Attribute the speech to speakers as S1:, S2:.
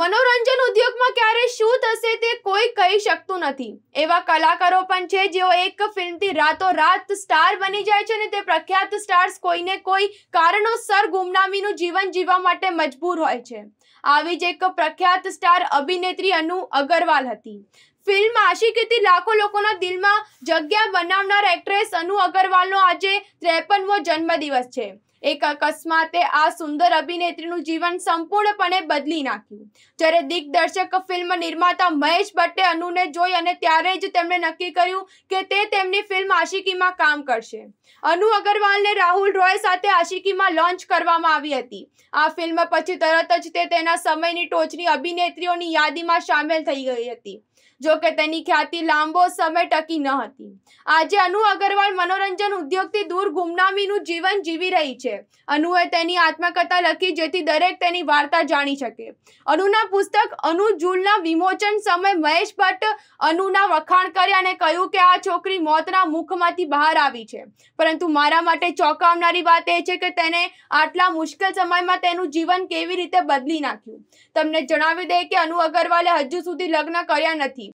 S1: મનોરંજન ઉદ્યોગમાં ક્યારે શું થશે તે કોઈ કહી શકતું નથી એવા કલાકારો પણ છે જેઓ એક ફિલ્મથી રાતોરાત સ્ટાર બની જાય છે અને તે પ્રખ્યાત સ્ટાર્સ કોઈને કોઈ કારણોસર ગુમનામીનું જીવન જીવવા માટે મજબૂર હોય છે આવી જ એક પ્રખ્યાત સ્ટાર અભિનેત્રી અનુ અગરવાલ હતી ફિલ્મ આશિકીથી લાખો લોકોના દિલમાં જગ્યા બનાવનાર એક્ટ્રેસ અનુ અગરવાલનો આજે ત્રેપનમો જન્મદિવસ છે એક અકસ્માતે આ સુંદર અભિનેત્રીનું જીવન સંપૂર્ણપણે બદલી નાખ્યું જ્યારે દિગ્દર્શક ફિલ્મ નિર્માતા મહેશ ભટ્ટે અનુને જોઈ અને ત્યારે જ તેમણે નક્કી કર્યું કે તે તેમની ફિલ્મ આશિકીમાં કામ કરશે અનુ અગરવાલને રાહુલ રોય સાથે આશિકીમાં લોન્ચ કરવામાં આવી હતી આ ફિલ્મ પછી તરત જ તે તેના સમયની ટોચની અભિનેત્રીઓની યાદીમાં સામેલ થઈ ગઈ હતી જો કે તેની ખ્યાતિ લાંબો સમય ટકી ન હતી આજે અનુ અગરવાલ મનોરંજન ઉદ્યોગથી દૂર ગુમનામીનું જીવન જીવી રહી છે છે અનુએ તેની આત્મકથા લખી જેથી દરેક તેની વાર્તા જાણી શકે અનુના પુસ્તક અનુ જુલના વિમોચન સમયે મહેશ ભટ્ટ અનુના વખાણ કર્યા અને કહ્યું કે આ છોકરી મોતના મુખમાંથી બહાર આવી છે પરંતુ મારા માટે ચોંકાવનારી વાત એ છે કે તેને આટલા મુશ્કેલ સમયમાં તેનું જીવન કેવી રીતે બદલી નાખ્યું તમને જણાવી દે કે અનુ અગરવાલે હજુ સુધી લગ્ન કર્યા નથી